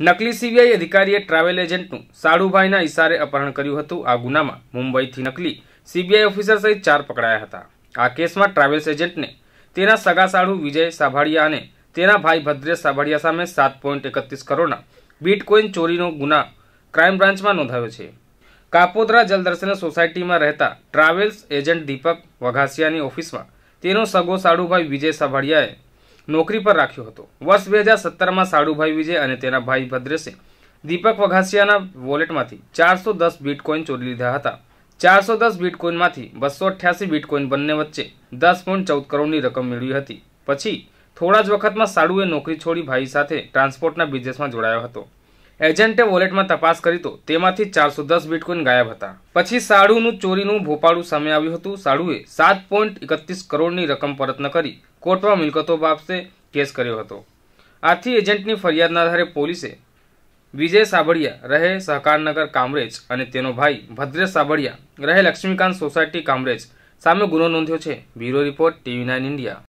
નકલી સીબીઆઈ અધિકારીએ ટ્રાવેલ એજન્ટનું સાડુભાઈના ઇશારે અપહરણ કર્યું હતું આ ગુનામાં મુંબઈથી નકલી સીબીઆઈ ઓફિસર સહિત ચાર પકડાયા હતા આ કેસમાં ટ્રાવેલ્સ એજન્ટને તેના સગા સાડુ વિજય સાભાડિયા અને તેના ભાઈ ભદ્રેશ સાભાડિયા સામે સાત પોઈન્ટ એકત્રીસ કરોડના બિટકોઇન ચોરીનો ગુના ક્રાઇમ બ્રાન્ચમાં નોંધાયો છે કાપોદરા જલદર્શન સોસાયટીમાં રહેતા ટ્રાવેલ્સ એજન્ટ દીપક વઘાસિયાની ઓફિસમાં તેનો સગો સાડુભાઈ વિજય સાભાડિયાએ નોકરી પર રાખ્યો હતો વર્ષ બે હજાર સત્તરમાં સાડુભાઈ વિજય અને તેના ભાઈ ભદ્રેશે દીપક વઘાસિયાના વોલેટમાંથી ચારસો દસ બિટકોઇન ચોરી લીધા હતા ચારસો દસ બિટકોઇનમાંથી બસો અઠ્યાસી બિટકોઇન બંને વચ્ચે દસ પોઈન્ટ ચૌદ કરોડની રકમ મેળવી હતી પછી થોડા જ વખતમાં સાડુએ નોકરી છોડી ભાઈ સાથે ટ્રાન્સપોર્ટના બિઝનેસમાં જોડાયો હતો એજન્ટે વોલેટમાં તપાસ કરી તો તેમાંથી ચારસો દસ બિટકોઈન ગાયબ હતા પછી સાડુનું ચોરીનું ભોપાળું સામે આવ્યું હતું સાડુએ સાત પોઈન્ટ એકત્રીસ કરોડની રકમ પરત ન કરી કોર્ટમાં મિલકતો બાબતે કેસ કર્યો હતો આથી એજન્ટની ફરિયાદના આધારે પોલીસે વિજય સાબડિયા રહે સહકારનગર કામરેજ અને તેનો ભાઈ ભદ્રેશ સાબડિયા રહે લક્ષ્મીકાંત સોસાયટી કામરેજ સામે ગુનો નોંધ્યો છે bureau report TV nine India